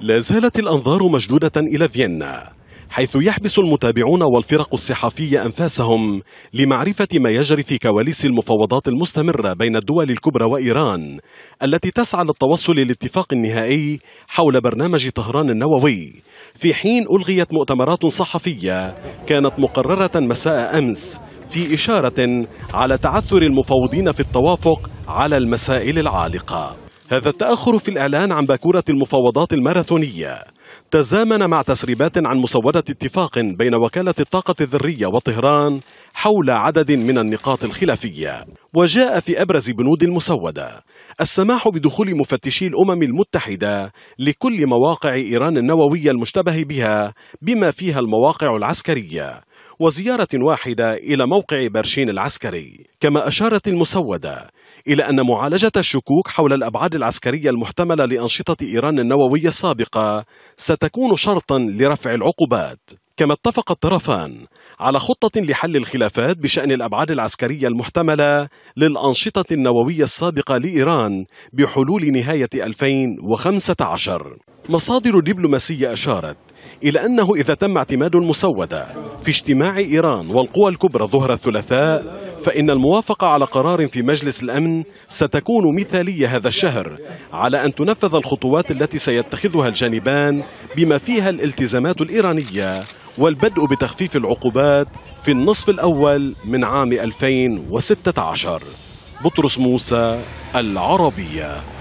لا زالت الأنظار مشدودة إلى فيينا حيث يحبس المتابعون والفرق الصحفية أنفاسهم لمعرفة ما يجري في كواليس المفاوضات المستمرة بين الدول الكبرى وإيران التي تسعى للتوصل لاتفاق نهائي حول برنامج طهران النووي في حين ألغيت مؤتمرات صحفية كانت مقررة مساء أمس في إشارة على تعثر المفاوضين في التوافق على المسائل العالقة هذا التأخر في الإعلان عن باكورة المفاوضات الماراثونية تزامن مع تسريبات عن مسودة اتفاق بين وكالة الطاقة الذرية وطهران حول عدد من النقاط الخلافية وجاء في أبرز بنود المسودة السماح بدخول مفتشي الأمم المتحدة لكل مواقع إيران النووية المشتبه بها بما فيها المواقع العسكرية وزيارة واحدة إلى موقع برشين العسكري كما أشارت المسودة إلى أن معالجة الشكوك حول الأبعاد العسكرية المحتملة لأنشطة إيران النووية السابقة ستكون شرطا لرفع العقوبات كما اتفق الطرفان على خطة لحل الخلافات بشأن الأبعاد العسكرية المحتملة للأنشطة النووية السابقة لإيران بحلول نهاية 2015 مصادر دبلوماسية أشارت إلى أنه إذا تم اعتماد المسودة في اجتماع إيران والقوى الكبرى ظهر الثلاثاء فإن الموافقة على قرار في مجلس الأمن ستكون مثالية هذا الشهر على أن تنفذ الخطوات التي سيتخذها الجانبان بما فيها الالتزامات الإيرانية والبدء بتخفيف العقوبات في النصف الأول من عام 2016 بطرس موسى العربيه